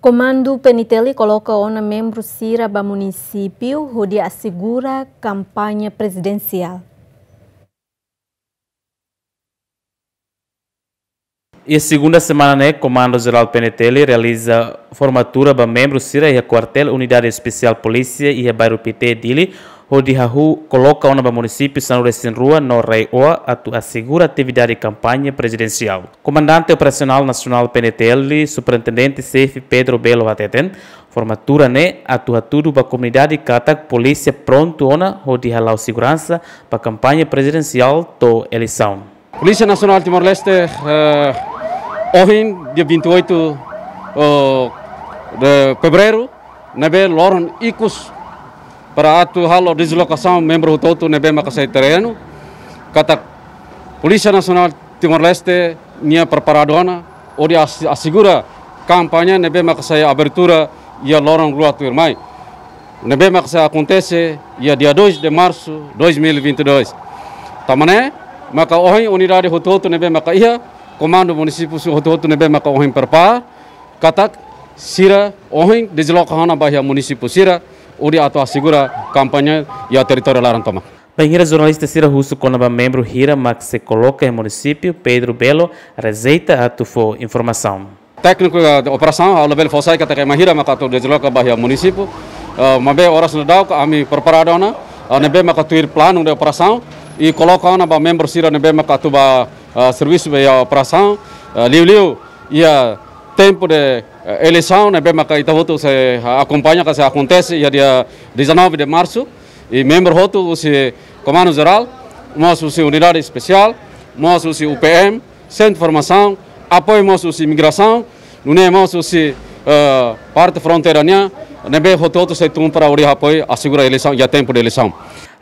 Comando PNTL coloca ONU membro Cira para município, onde assegura campanha presidencial. E a segunda semana, né, Comando Geral PNTL realiza formatura para membros Cira e a quartel Unidade Especial Polícia e a Bairro PT Dili, Rodihahu coloca o nova município São Lourenço em Rua, no Oa a segura atividade de campanha presidencial. Comandante Operacional Nacional PNTL, Superintendente CF Pedro Belo Ateten, formatura né, atua tudo para a comunidade cata polícia pronto ona Rodihalau segurança para a campanha presidencial to eleição. Polícia Nacional Timor-Leste, uh, eh, hoje, dia 28 uh, de fevereiro, na Bel Loron Icos, para atu halo deslocação membro todo nebema kasai terenu kata Polisi Nasional Timor-Leste nia preparadona ori asigura campanha nebema kasai abertura ia lorong lorong lua tuirmai nebema kasai akuntese ia dia 2 de marsu 2022 tamane maka ohi unidade hototo nebe maka ia komando município hototo nebe maka ohi perpa katak sira ohi deslok bahia município sira uri segura campanha e a território toma. Banheira jornalista Cira Russo conaba membro Hira Max se coloca em município Pedro Belo rezeita a tufo informação. Técnico da operação ao level fossai que tem mahira maka que desloca bahia município. Uh, Mabe horas no a kami preparado na nebe mas tuir plano de operação e coloca a ba membro Cira nebe mas ba uh, serviço de operação uh, liu liu a tempo de eleição, são, né, bem, então, outro, se acompanha, que acontece, dia 19 de março, e membro outro, se Comando Geral, mostra se Unidade Especial, mostra se UPM, Centro de Formação, apoio mostra se Imigração, não é mostra se uh, parte fronteirana, nebe hototo se tum para ori hapoi asegura eleição já a tempo de eleição.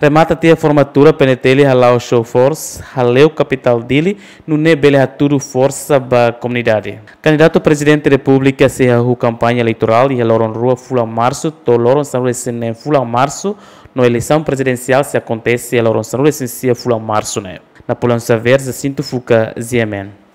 Remata tia formatura penetele halau show force, haleu capital dele, no nebele haturu força ba comunidade. Candidato presidente da república se hu campanha eleitoral e loron rua fula março, to loron sanure sene fula março, no eleição presidencial se acontece e loron sanure se fula março, né? Napoleão Savers, sinto fuca ziemen.